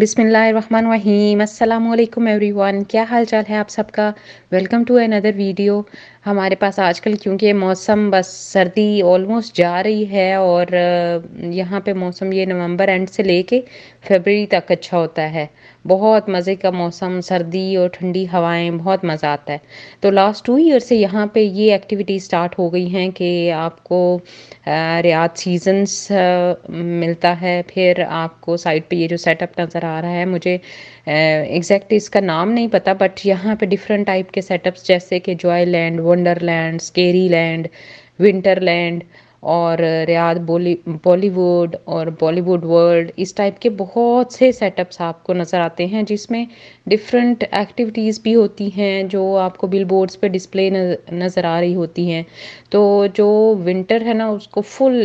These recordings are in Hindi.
बिसमीम् अल्लाम एवरीवन क्या हाल चाल है आप सबका वेलकम टू अनदर वीडियो हमारे पास आजकल क्योंकि मौसम बस सर्दी ऑलमोस्ट जा रही है और यहाँ पे मौसम ये नवंबर एंड से लेके फरवरी तक अच्छा होता है बहुत मज़े का मौसम सर्दी और ठंडी हवाएं बहुत मज़ा आता है तो लास्ट टू ईयर से यहाँ पे ये एक्टिविटी स्टार्ट हो गई हैं कि आपको रियात सीजन्स मिलता है फिर आपको साइड पे ये जो सेटअप नज़र आ रहा है मुझे एग्जैक्ट इसका नाम नहीं पता बट यहाँ पे डिफरेंट टाइप के सेटअप्स जैसे कि joy land wonderland scary land winterland और रियाद बोली बॉलीवुड और बॉलीवुड वर्ल्ड इस टाइप के बहुत से सेटअप्स आपको नज़र आते हैं जिसमें डिफरेंट एक्टिविटीज़ भी होती हैं जो आपको बिल बोर्ड्स पर डिस्प्ले नज़र आ रही होती हैं तो जो विंटर है ना उसको फुल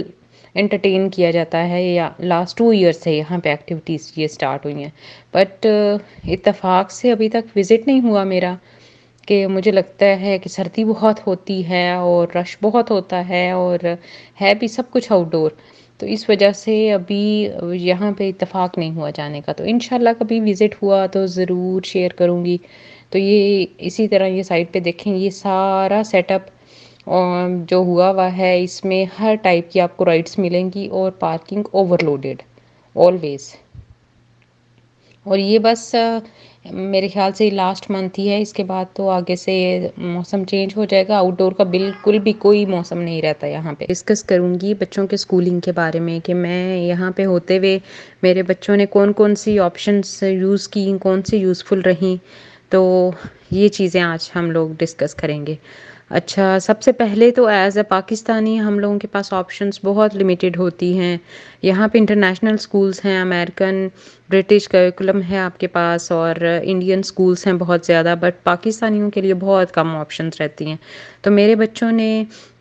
एंटरटेन किया जाता है या लास्ट टू ईयर से यहाँ पे एक्टिविटीज़ ये स्टार्ट हुई हैं बट uh, इतफ़ाक़ से अभी तक विज़िट नहीं हुआ मेरा कि मुझे लगता है कि सर्दी बहुत होती है और रश बहुत होता है और है भी सब कुछ आउटडोर तो इस वजह से अभी यहाँ पे इतफ़ाक़ नहीं हुआ जाने का तो इन कभी विज़िट हुआ तो ज़रूर शेयर करूँगी तो ये इसी तरह ये साइट पे देखें ये सारा सेटअप जो हुआ हुआ है इसमें हर टाइप की आपको राइड्स मिलेंगी और पार्किंग ओवरलोडेड ऑलवेज़ और ये बस मेरे ख्याल से लास्ट मंथ ही है इसके बाद तो आगे से मौसम चेंज हो जाएगा आउटडोर का बिल्कुल भी कोई मौसम नहीं रहता यहाँ पे डिस्कस करूँगी बच्चों के स्कूलिंग के बारे में कि मैं यहाँ पे होते हुए मेरे बच्चों ने कौन कौन सी ऑप्शंस यूज़ की कौन सी यूज़फुल रहीं तो ये चीज़ें आज हम लोग डिस्कस करेंगे अच्छा सबसे पहले तो एज़ अ पाकिस्तानी हम लोगों के पास ऑप्शंस बहुत लिमिटेड होती हैं यहाँ पे इंटरनेशनल स्कूल्स हैं अमेरिकन ब्रिटिश करिकुलम है आपके पास और इंडियन स्कूल्स हैं बहुत ज़्यादा बट पाकिस्तानियों के लिए बहुत कम ऑप्शंस रहती हैं तो मेरे बच्चों ने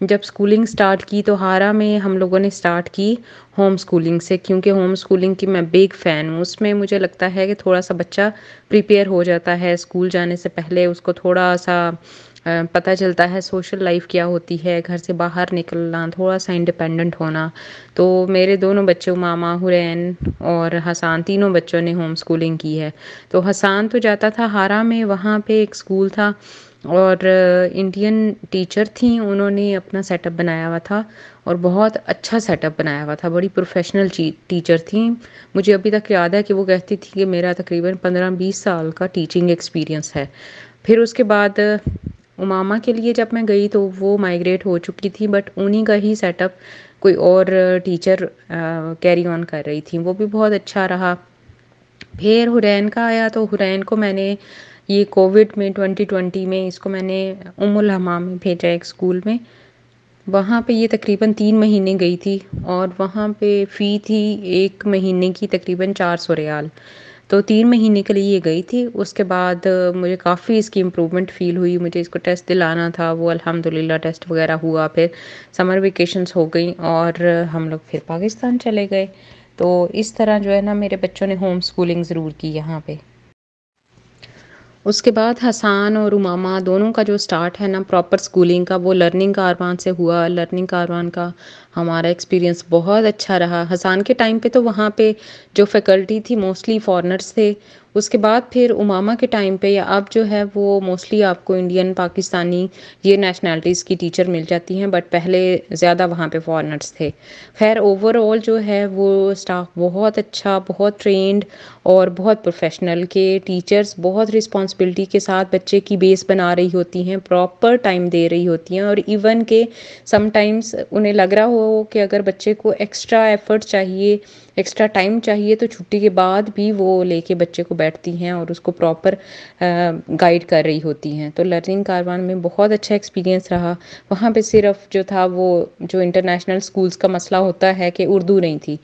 जब स्कूलिंग स्टार्ट की तो हारा में हम लोगों ने स्टार्ट की होम स्कूलिंग से क्योंकि होम स्कूलिंग की मैं बिग फ़ैन हूँ उसमें मुझे लगता है कि थोड़ा सा बच्चा प्रिपेयर हो जाता है स्कूल जाने से पहले उसको थोड़ा सा पता चलता है सोशल लाइफ क्या होती है घर से बाहर निकलना थोड़ा सा इंडिपेंडेंट होना तो मेरे दोनों बच्चों मामा हुरैन और हसान तीनों बच्चों ने होम स्कूलिंग की है तो हसान तो जाता था हारा में वहाँ पे एक स्कूल था और इंडियन टीचर थी उन्होंने अपना सेटअप बनाया हुआ था और बहुत अच्छा सेटअप बनाया हुआ था बड़ी प्रोफेशनल टीचर थी मुझे अभी तक याद है कि वो कहती थी कि मेरा तकरीबन पंद्रह बीस साल का टीचिंग एक्सपीरियंस है फिर उसके बाद उमामा के लिए जब मैं गई तो वो माइग्रेट हो चुकी थी बट उन्हीं का ही सेटअप कोई और टीचर कैरी ऑन कर रही थी वो भी बहुत अच्छा रहा फिर हुरैन का आया तो हुरैन को मैंने ये कोविड में 2020 में इसको मैंने उमुल हमाम में भेजा एक स्कूल में वहाँ पे ये तकरीबन तीन महीने गई थी और वहाँ पे फ़ी थी एक महीने की तकरीबन चार सौ रियाल तो तीन महीने के लिए ये गई थी उसके बाद मुझे काफ़ी इसकी इम्प्रूवमेंट फ़ील हुई मुझे इसको टेस्ट दिलाना था वो अल्हम्दुलिल्लाह टेस्ट वगैरह हुआ फिर समर वेकेशंस हो गई और हम लोग फिर पाकिस्तान चले गए तो इस तरह जो है ना मेरे बच्चों ने होम स्कूलिंग ज़रूर की यहाँ पर उसके बाद हसान और उमामा दोनों का जो स्टार्ट है ना प्रॉपर स्कूलिंग का वो लर्निंग कारवान से हुआ लर्निंग कारवान का हमारा एक्सपीरियंस बहुत अच्छा रहा हसान के टाइम पे तो वहाँ पे जो फैकल्टी थी मोस्टली फॉरनर्स थे उसके बाद फिर उमामा के टाइम पे या अब जो है वो मोस्टली आपको इंडियन पाकिस्तानी ये नेशनैलिटीज़ की टीचर मिल जाती हैं बट पहले ज़्यादा वहाँ पे फॉरनर्स थे खैर ओवरऑल जो है वो स्टाफ बहुत अच्छा बहुत ट्रेंड और बहुत प्रोफेशनल के टीचर्स बहुत रिस्पॉन्सिबिलिटी के साथ बच्चे की बेस बना रही होती हैं प्रॉपर टाइम दे रही होती हैं और इवन के समटाइम्स उन्हें लग रहा हो कि अगर बच्चे को एक्स्ट्रा एफर्ट चाहिए एक्स्ट्रा टाइम चाहिए तो छुट्टी के बाद भी वो लेके बच्चे को बैठ बैठती हैं और उसको प्रॉपर गाइड कर रही होती हैं तो लर्निंग कारवान में बहुत अच्छा एक्सपीरियंस रहा वहाँ पे सिर्फ जो था वो जो इंटरनेशनल स्कूल्स का मसला होता है कि उर्दू नहीं थी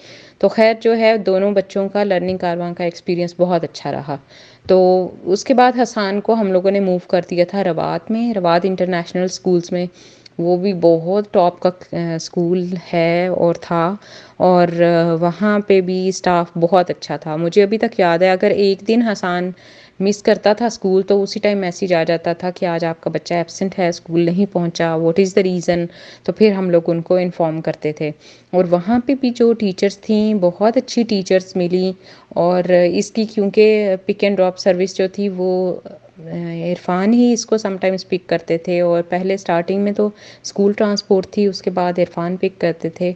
तो खैर जो है दोनों बच्चों का लर्निंग कारवान का एक्सपीरियंस बहुत अच्छा रहा तो उसके बाद हसान को हम लोगों ने मूव कर दिया था रवात में रवात इंटरनेशनल स्कूल्स में वो भी बहुत टॉप का स्कूल है और था और वहाँ पे भी स्टाफ बहुत अच्छा था मुझे अभी तक याद है अगर एक दिन हसान मिस करता था स्कूल तो उसी टाइम मैसेज आ जाता था कि आज आपका बच्चा एबसेंट है स्कूल नहीं पहुंचा व्हाट इज़ द रीज़न तो फिर हम लोग उनको इन्फॉर्म करते थे और वहाँ पे भी जो टीचर्स थी बहुत अच्छी टीचर्स मिली और इसकी क्योंकि पिक एंड ड्रॉप सर्विस जो थी वो इरफान ही इसको समटाइम्स पिक करते थे और पहले स्टार्टिंग में तो स्कूल ट्रांसपोर्ट थी उसके बाद इरफान पिक करते थे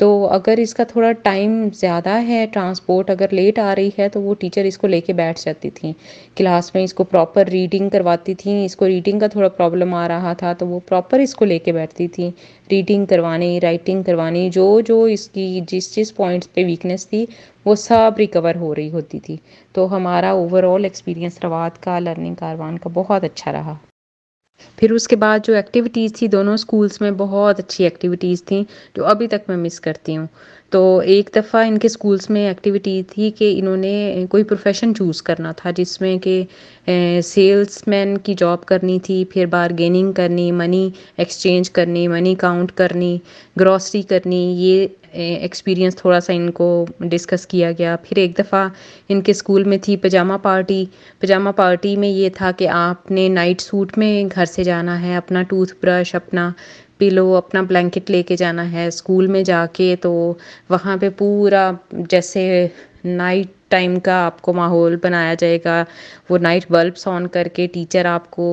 तो अगर इसका थोड़ा टाइम ज़्यादा है ट्रांसपोर्ट अगर लेट आ रही है तो वो टीचर इसको लेके बैठ जाती थी क्लास में इसको प्रॉपर रीडिंग करवाती थी इसको रीडिंग का थोड़ा प्रॉब्लम आ रहा था तो वो प्रॉपर इसको लेके बैठती थी रीडिंग करवानी राइटिंग करवानी जो जो इसकी जिस जिस पॉइंट्स पे वीकनेस थी वो सब रिकवर हो रही होती थी तो हमारा ओवरऑल एक्सपीरियंस रवात का लर्निंग कारवान का बहुत अच्छा रहा फिर उसके बाद जो एक्टिविटीज़ थी दोनों स्कूल्स में बहुत अच्छी एक्टिविटीज़ थी जो अभी तक मैं मिस करती हूँ तो एक दफ़ा इनके स्कूल्स में एक्टिविटी थी कि इन्होंने कोई प्रोफेशन चूज़ करना था जिसमें कि सेल्समैन की जॉब करनी थी फिर बारगेनिंग करनी मनी एक्सचेंज करनी मनी काउंट करनी ग्रॉसरी करनी ये एक्सपीरियंस थोड़ा सा इनको डिस्कस किया गया फिर एक दफ़ा इनके स्कूल में थी पजामा पार्टी पजामा पार्टी में ये था कि आपने नाइट सूट में घर से जाना है अपना टूथब्रश अपना पिलो अपना ब्लैंकेट लेके जाना है स्कूल में जाके तो वहाँ पे पूरा जैसे नाइट टाइम का आपको माहौल बनाया जाएगा वो नाइट बल्ब्स ऑन करके टीचर आपको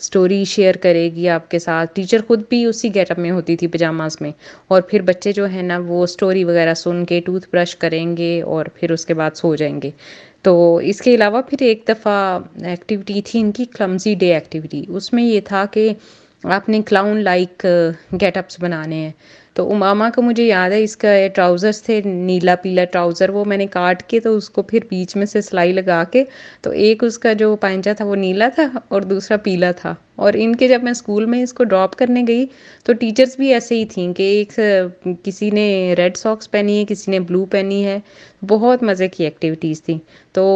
स्टोरी शेयर करेगी आपके साथ टीचर खुद भी उसी गेटअप में होती थी पजामाज में और फिर बच्चे जो है ना वो स्टोरी वगैरह सुन के टूथब्रश करेंगे और फिर उसके बाद सो जाएंगे तो इसके अलावा फिर एक दफ़ा एक्टिविटी थी इनकी क्लमजी डे एक्टिविटी उसमें ये था कि आपने क्लाउन लाइक गेटअप्स बनाने हैं तो उमामा का मुझे याद है इसका ट्राउज़र्स थे नीला पीला ट्राउज़र वो मैंने काट के तो उसको फिर बीच में से सिलाई लगा के तो एक उसका जो पैंचा था वो नीला था और दूसरा पीला था और इनके जब मैं स्कूल में इसको ड्रॉप करने गई तो टीचर्स भी ऐसे ही थी कि एक uh, किसी ने रेड सॉक्स पहनी है किसी ने ब्लू पहनी है बहुत मज़े की एक्टिविटीज़ थी तो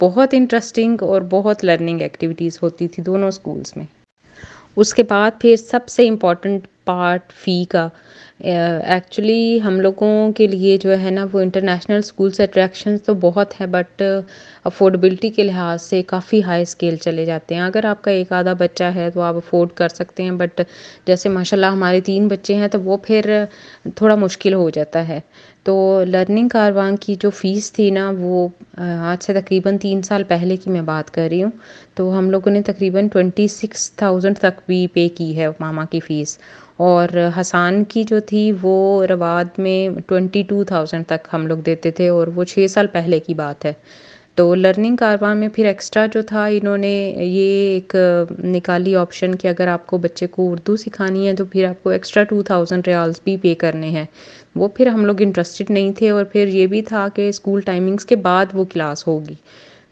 बहुत इंटरेस्टिंग और बहुत लर्निंग एक्टिविटीज़ होती थी दोनों स्कूल्स में उसके बाद फिर सबसे इम्पॉर्टेंट पार्ट फ़ी का एक्चुअली uh, हम लोगों के लिए जो है ना वो इंटरनेशनल स्कूल्स अट्रैक्शन तो बहुत है बट अफोर्डेबिलिटी के लिहाज से काफ़ी हाई स्केल चले जाते हैं अगर आपका एक आधा बच्चा है तो आप अफोर्ड कर सकते हैं बट जैसे माशाल्लाह हमारे तीन बच्चे हैं तो वो फिर थोड़ा मुश्किल हो जाता है तो लर्निंग कारवां की जो फ़ीस थी ना वो आज से तकरीबन तीन साल पहले की मैं बात कर रही हूँ तो हम लोगों ने तकरीबन ट्वेंटी सिक्स थाउजेंड तक भी पे की है मामा की फ़ीस और हसान की जो थी वो रवाद में ट्वेंटी टू थाउजेंड तक हम लोग देते थे और वो छः साल पहले की बात है तो लर्निंग कारवा में फिर एक्स्ट्रा जो था इन्होंने ये एक निकाली ऑप्शन कि अगर आपको बच्चे को उर्दू सिखानी है तो फिर आपको एक्स्ट्रा टू थाउजेंड रियाल्स भी पे करने हैं वो फिर हम लोग इंटरेस्टेड नहीं थे और फिर ये भी था कि स्कूल टाइमिंग्स के बाद वो क्लास होगी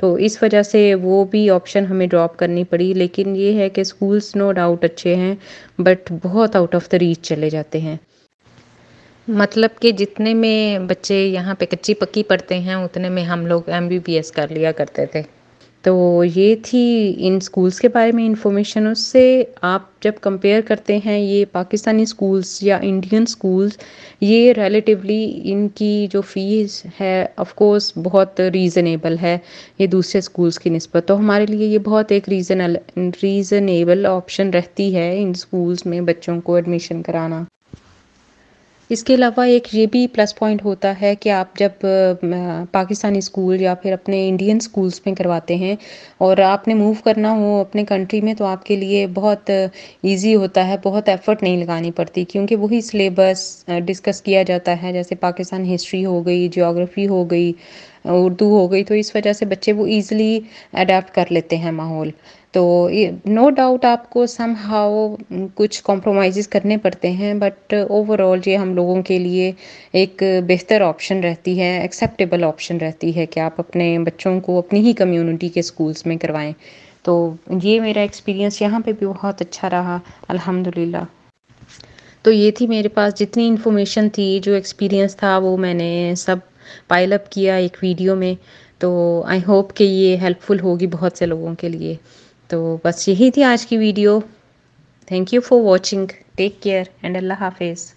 तो इस वजह से वो भी ऑप्शन हमें ड्रॉप करनी पड़ी लेकिन ये है कि स्कूल्स नो डाउट अच्छे हैं बट बहुत आउट ऑफ द रीच चले जाते हैं मतलब कि जितने में बच्चे यहाँ पे कच्ची पक्की पढ़ते हैं उतने में हम लोग एम कर लिया करते थे तो ये थी इन स्कूल्स के बारे में इंफॉर्मेशन उससे आप जब कंपेयर करते हैं ये पाकिस्तानी स्कूल्स या इंडियन स्कूल्स ये रिलेटिवली इनकी जो फीस है ऑफ कोर्स बहुत रीज़नेबल है ये दूसरे स्कूल्स की नस्बत तो हमारे लिए ये बहुत एक रीज़नल रीज़नेबल ऑप्शन रहती है इन स्कूल्स में बच्चों को एडमिशन कराना इसके अलावा एक ये भी प्लस पॉइंट होता है कि आप जब पाकिस्तानी स्कूल या फिर अपने इंडियन स्कूल्स में करवाते हैं और आपने मूव करना हो अपने कंट्री में तो आपके लिए बहुत ईजी होता है बहुत एफ़र्ट नहीं लगानी पड़ती क्योंकि वही सिलेबस डिस्कस किया जाता है जैसे पाकिस्तान हिस्ट्री हो गई जोग्राफ़ी हो गई उर्दू हो गई तो इस वजह से बच्चे वो ईज़िली अडाप्ट कर लेते हैं माहौल तो नो डाउट आपको सम हाउ कुछ कॉम्प्रोमाइज़ करने पड़ते हैं बट ओवरऑल ये हम लोगों के लिए एक बेहतर ऑप्शन रहती है एक्सेप्टेबल ऑप्शन रहती है कि आप अपने बच्चों को अपनी ही कम्युनिटी के स्कूल्स में करवाएं तो ये मेरा एक्सपीरियंस यहाँ पे भी बहुत अच्छा रहा अल्हम्दुलिल्लाह तो ये थी मेरे पास जितनी इन्फॉर्मेशन थी जो एक्सपीरियंस था वो मैंने सब पाइलअप किया एक वीडियो में तो आई होप कि ये हेल्पफुल होगी बहुत से लोगों के लिए तो बस यही थी आज की video thank you for watching take care and अल्लाह हाफिज़